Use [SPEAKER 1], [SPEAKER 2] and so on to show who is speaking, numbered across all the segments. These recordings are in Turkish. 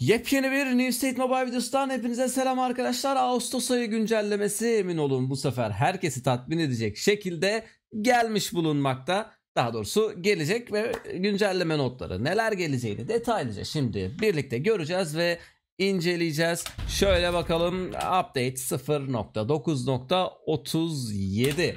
[SPEAKER 1] Yepyeni bir New State Mobile videosundan hepinize selam arkadaşlar. Ağustos ayı güncellemesi emin olun bu sefer herkesi tatmin edecek şekilde gelmiş bulunmakta. Daha doğrusu gelecek ve güncelleme notları neler geleceğini detaylıca şimdi birlikte göreceğiz ve inceleyeceğiz. Şöyle bakalım update 0.9.37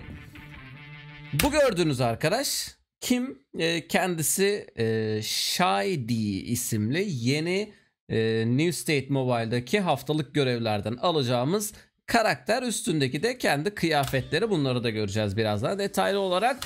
[SPEAKER 1] Bu gördüğünüz arkadaş kim? Ee, kendisi ee, Shady isimli yeni e, New State Mobile'daki haftalık görevlerden alacağımız karakter üstündeki de kendi kıyafetleri bunları da göreceğiz birazdan detaylı olarak.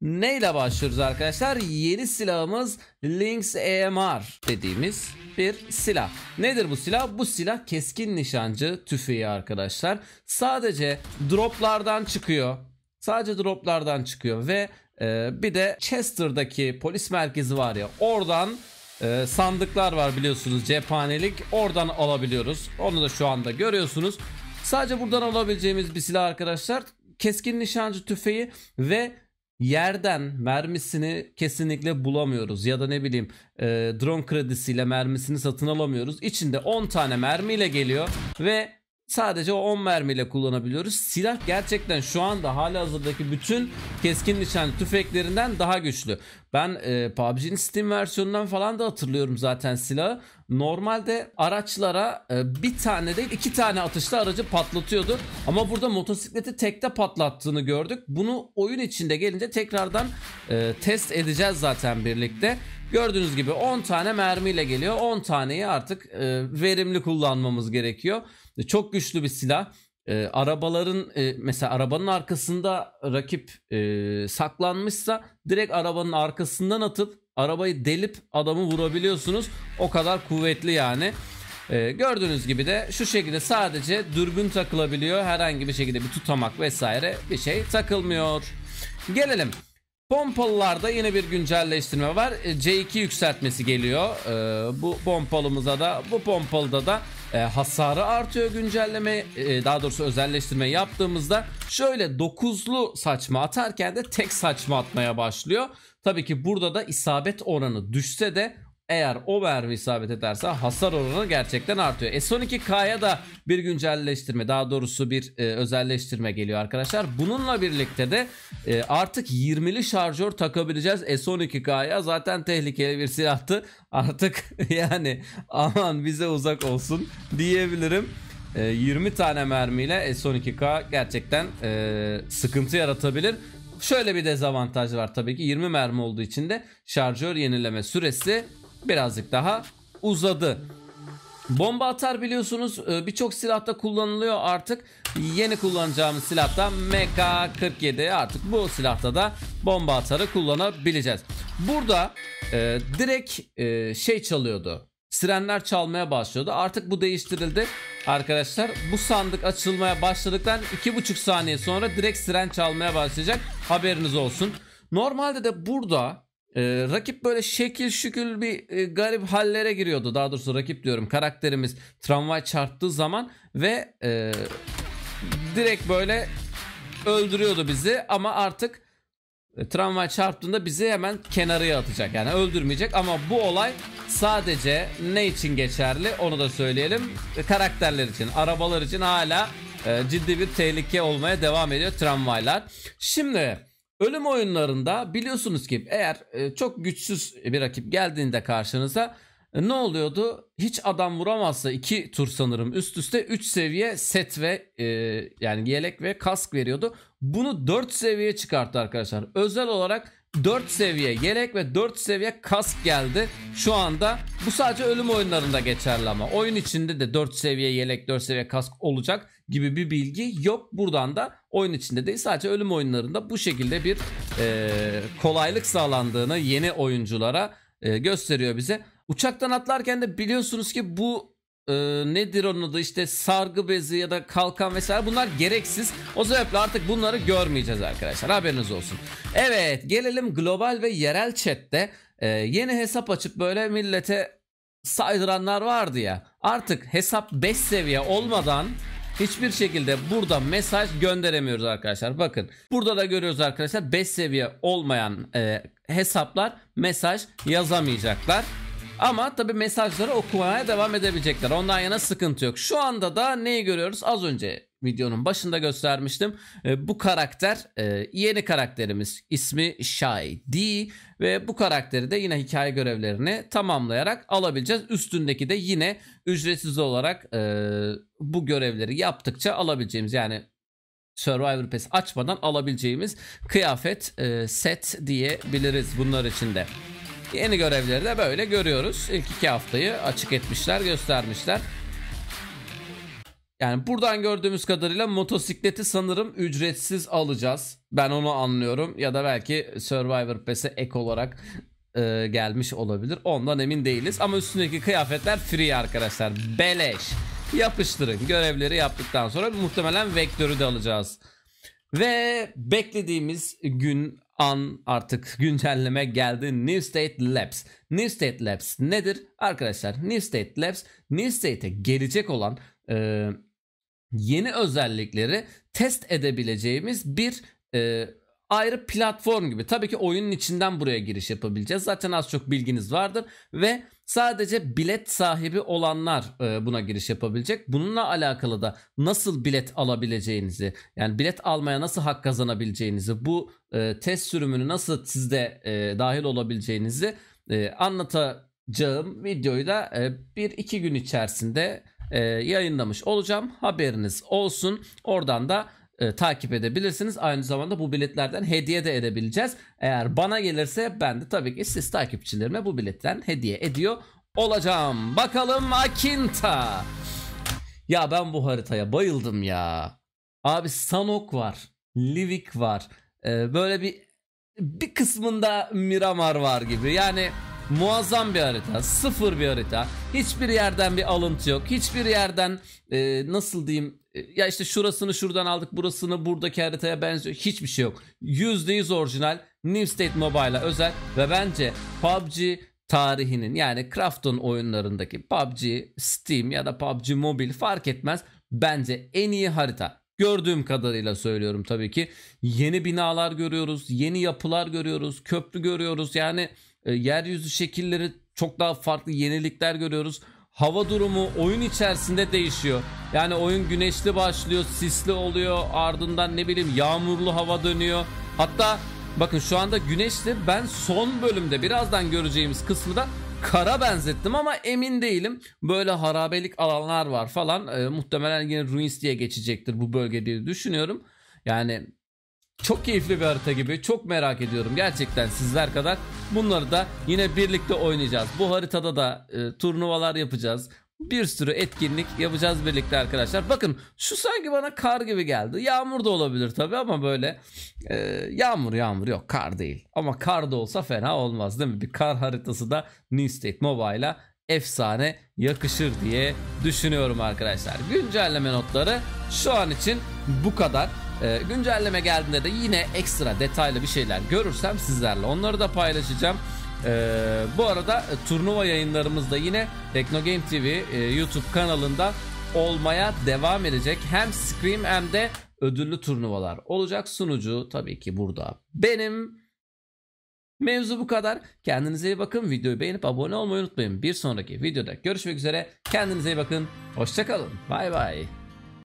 [SPEAKER 1] Neyle başlıyoruz arkadaşlar? Yeni silahımız Lynx EMR dediğimiz bir silah. Nedir bu silah? Bu silah keskin nişancı tüfeği arkadaşlar. Sadece droplardan çıkıyor. Sadece droplardan çıkıyor ve e, bir de Chester'daki polis merkezi var ya oradan e, sandıklar var biliyorsunuz cephanelik oradan alabiliyoruz onu da şu anda görüyorsunuz sadece buradan alabileceğimiz bir silah arkadaşlar keskin nişancı tüfeği ve yerden mermisini kesinlikle bulamıyoruz ya da ne bileyim e, drone kredisiyle mermisini satın alamıyoruz içinde 10 tane mermiyle geliyor ve Sadece o 10 mermiyle kullanabiliyoruz. Silah gerçekten şu anda hala hazırdaki bütün keskin nişanlı tüfeklerinden daha güçlü. Ben e, PUBG'nin Steam versiyonundan falan da hatırlıyorum zaten silahı. Normalde araçlara e, bir tane değil iki tane atışla aracı patlatıyordu. Ama burada motosikleti tekte patlattığını gördük. Bunu oyun içinde gelince tekrardan e, test edeceğiz zaten birlikte. Gördüğünüz gibi 10 tane mermiyle geliyor. 10 taneyi artık e, verimli kullanmamız gerekiyor. E, çok güçlü bir silah. E, arabaların e, mesela arabanın arkasında rakip e, saklanmışsa direkt arabanın arkasından atıp arabayı delip adamı vurabiliyorsunuz. O kadar kuvvetli yani. E, gördüğünüz gibi de şu şekilde sadece dürbün takılabiliyor. Herhangi bir şekilde bir tutamak vesaire bir şey takılmıyor. Gelelim Pompalılarda yine bir güncelleştirme var. E, C2 yükseltmesi geliyor. Ee, bu pompalımıza da bu pompalıda da e, hasarı artıyor güncelleme e, daha doğrusu özelleştirme yaptığımızda şöyle dokuzlu saçma atarken de tek saçma atmaya başlıyor. Tabii ki burada da isabet oranı düşse de eğer over isabet ederse hasar oranı gerçekten artıyor. E, S12K'ya da bir güncelleştirme daha doğrusu bir e, özelleştirme geliyor arkadaşlar. Bununla birlikte de e, artık 20'li şarjör takabileceğiz e, S12K'ya. Zaten tehlikeli bir silahtı. Artık yani aman bize uzak olsun diyebilirim. 20 e, tane mermiyle S12K gerçekten e, sıkıntı yaratabilir. Şöyle bir dezavantaj var tabii ki 20 mermi olduğu için de şarjör yenileme süresi birazcık daha uzadı. Bomba atar biliyorsunuz e, birçok silahta kullanılıyor artık. Yeni kullanacağımız silahta MK47 artık bu silahta da bomba atarı kullanabileceğiz. Burada e, direkt e, şey çalıyordu. Sirenler çalmaya başlıyordu. Artık bu değiştirildi. Arkadaşlar bu sandık açılmaya başladıktan 2,5 saniye sonra direkt siren çalmaya başlayacak. Haberiniz olsun. Normalde de burada ee, rakip böyle şekil şükül bir e, garip hallere giriyordu. Daha doğrusu rakip diyorum karakterimiz tramvay çarptığı zaman ve e, direkt böyle öldürüyordu bizi ama artık e, tramvay çarptığında bizi hemen kenarıya atacak yani öldürmeyecek ama bu olay sadece ne için geçerli onu da söyleyelim e, karakterler için arabalar için hala e, ciddi bir tehlike olmaya devam ediyor tramvaylar. Şimdi Ölüm oyunlarında biliyorsunuz ki eğer e, çok güçsüz bir rakip geldiğinde karşınıza e, ne oluyordu? Hiç adam vuramazsa 2 tur sanırım üst üste 3 seviye set ve e, yani yelek ve kask veriyordu. Bunu 4 seviye çıkarttı arkadaşlar. Özel olarak 4 seviye yelek ve 4 seviye kask geldi. Şu anda bu sadece ölüm oyunlarında geçerli ama oyun içinde de 4 seviye yelek 4 seviye kask olacak gibi bir bilgi yok. Buradan da oyun içinde değil sadece ölüm oyunlarında bu şekilde bir e, kolaylık sağlandığını yeni oyunculara e, gösteriyor bize. Uçaktan atlarken de biliyorsunuz ki bu e, nedir onun adı işte sargı bezi ya da kalkan vesaire bunlar gereksiz. O sebeple artık bunları görmeyeceğiz arkadaşlar haberiniz olsun. Evet gelelim global ve yerel chatte e, yeni hesap açıp böyle millete saydıranlar vardı ya. Artık hesap 5 seviye olmadan hiçbir şekilde burada mesaj gönderemiyoruz arkadaşlar. Bakın burada da görüyoruz arkadaşlar 5 seviye olmayan e, hesaplar mesaj yazamayacaklar. Ama tabi mesajları okumaya devam edebilecekler. Ondan yana sıkıntı yok. Şu anda da neyi görüyoruz? Az önce videonun başında göstermiştim. Ee, bu karakter e, yeni karakterimiz. ismi Shai D ve bu karakteri de yine hikaye görevlerini tamamlayarak alabileceğiz. Üstündeki de yine ücretsiz olarak e, bu görevleri yaptıkça alabileceğimiz yani Survivor Pass açmadan alabileceğimiz kıyafet e, set diyebiliriz bunlar için de. Yeni görevleri de böyle görüyoruz. İlk iki haftayı açık etmişler, göstermişler. Yani buradan gördüğümüz kadarıyla motosikleti sanırım ücretsiz alacağız. Ben onu anlıyorum. Ya da belki Survivor Pass'e ek olarak e, gelmiş olabilir. Ondan emin değiliz. Ama üstündeki kıyafetler free arkadaşlar. Beleş. Yapıştırın. Görevleri yaptıktan sonra muhtemelen vektörü de alacağız. Ve beklediğimiz gün an artık güncelleme geldi. New State Labs. New State Labs nedir? Arkadaşlar New State Labs, New State'e gelecek olan e, yeni özellikleri test edebileceğimiz bir e, ayrı platform gibi. Tabii ki oyunun içinden buraya giriş yapabileceğiz. Zaten az çok bilginiz vardır ve sadece bilet sahibi olanlar e, buna giriş yapabilecek. Bununla alakalı da nasıl bilet alabileceğinizi, yani bilet almaya nasıl hak kazanabileceğinizi, bu e, test sürümünü nasıl sizde e, dahil olabileceğinizi anlatacağım videoyu da bir iki gün içerisinde yayınlamış olacağım. Haberiniz olsun. Oradan da e, takip edebilirsiniz. Aynı zamanda bu biletlerden hediye de edebileceğiz. Eğer bana gelirse ben de tabii ki siz takipçilerime bu biletten hediye ediyor olacağım. Bakalım Akinta. Ya ben bu haritaya bayıldım ya. Abi Sanok var. Livik var. Ee, böyle bir bir kısmında Miramar var gibi. Yani muazzam bir harita. Sıfır bir harita. Hiçbir yerden bir alıntı yok. Hiçbir yerden e, nasıl diyeyim e, ya işte şurasını şuradan aldık burasını buradaki haritaya benziyor hiçbir şey yok. %100 orijinal New State Mobile'a özel ve bence PUBG tarihinin yani Krafton oyunlarındaki PUBG, Steam ya da PUBG Mobile fark etmez bence en iyi harita. Gördüğüm kadarıyla söylüyorum tabii ki. Yeni binalar görüyoruz, yeni yapılar görüyoruz, köprü görüyoruz. Yani e, yeryüzü şekilleri çok daha farklı yenilikler görüyoruz hava durumu oyun içerisinde değişiyor. Yani oyun güneşli başlıyor, sisli oluyor, ardından ne bileyim yağmurlu hava dönüyor. Hatta bakın şu anda güneşli ben son bölümde birazdan göreceğimiz kısmı kara benzettim ama emin değilim. Böyle harabelik alanlar var falan. E, muhtemelen yine Ruins diye geçecektir bu bölge diye düşünüyorum. Yani çok keyifli bir harita gibi. Çok merak ediyorum gerçekten sizler kadar. Bunları da yine birlikte oynayacağız. Bu haritada da e, turnuvalar yapacağız. Bir sürü etkinlik yapacağız birlikte arkadaşlar. Bakın şu sanki bana kar gibi geldi. Yağmur da olabilir tabii ama böyle e, yağmur yağmur yok kar değil. Ama kar da olsa fena olmaz değil mi? Bir kar haritası da New State Mobile'a efsane yakışır diye düşünüyorum arkadaşlar. Güncelleme notları şu an için bu kadar. E, güncelleme geldiğinde de yine ekstra detaylı bir şeyler görürsem sizlerle onları da paylaşacağım. Ee, bu arada e, turnuva yayınlarımızda yine Teknogame TV e, YouTube kanalında olmaya devam edecek. Hem Scream hem de ödüllü turnuvalar olacak. Sunucu tabii ki burada. Benim mevzu bu kadar. Kendinize iyi bakın. Videoyu beğenip abone olmayı unutmayın. Bir sonraki videoda görüşmek üzere. Kendinize iyi bakın. Hoşçakalın. Bay bay.